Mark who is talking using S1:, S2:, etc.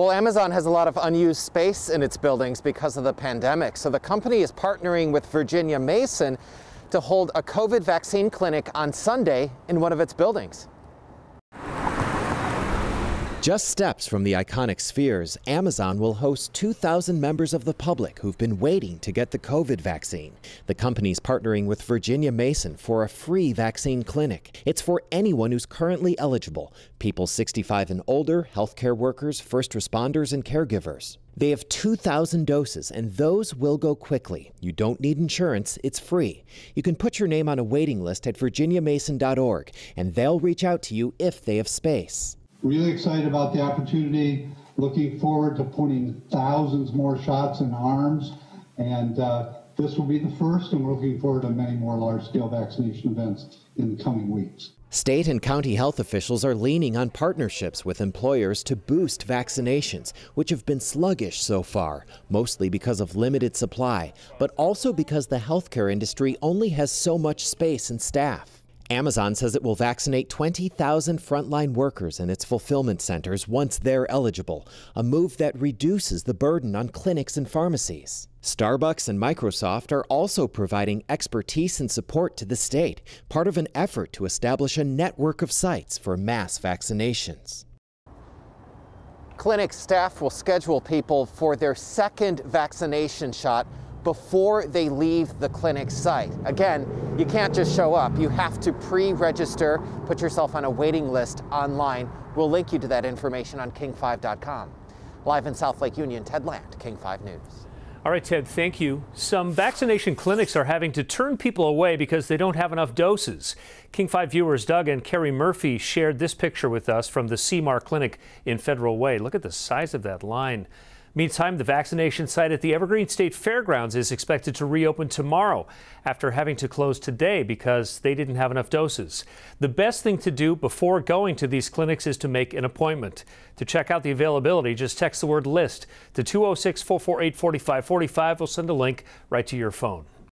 S1: Well, Amazon has a lot of unused space in its buildings because of the pandemic. So the company is partnering with Virginia Mason to hold a COVID vaccine clinic on Sunday in one of its buildings. Just steps from the iconic spheres, Amazon will host 2,000 members of the public who've been waiting to get the COVID vaccine. The company's partnering with Virginia Mason for a free vaccine clinic. It's for anyone who's currently eligible people 65 and older, healthcare workers, first responders, and caregivers. They have 2,000 doses, and those will go quickly. You don't need insurance, it's free. You can put your name on a waiting list at virginiamason.org, and they'll reach out to you if they have space.
S2: Really excited about the opportunity. Looking forward to putting thousands more shots in arms. And uh, this will be the first, and we're looking forward to many more large scale vaccination events in the coming weeks.
S1: State and county health officials are leaning on partnerships with employers to boost vaccinations, which have been sluggish so far, mostly because of limited supply, but also because the healthcare industry only has so much space and staff. Amazon says it will vaccinate 20,000 frontline workers in its fulfillment centers once they're eligible, a move that reduces the burden on clinics and pharmacies. Starbucks and Microsoft are also providing expertise and support to the state, part of an effort to establish a network of sites for mass vaccinations. Clinic staff will schedule people for their second vaccination shot before they leave the clinic site. Again, you can't just show up. You have to pre-register, put yourself on a waiting list online. We'll link you to that information on king5.com. Live in South Lake Union, Ted Land, King 5 News.
S2: All right, Ted, thank you. Some vaccination clinics are having to turn people away because they don't have enough doses. King 5 viewers Doug and Kerry Murphy shared this picture with us from the CMAR clinic in Federal Way. Look at the size of that line. Meantime, the vaccination site at the Evergreen State Fairgrounds is expected to reopen tomorrow after having to close today because they didn't have enough doses. The best thing to do before going to these clinics is to make an appointment. To check out the availability, just text the word LIST to 206 448 4545. We'll send a link right to your phone.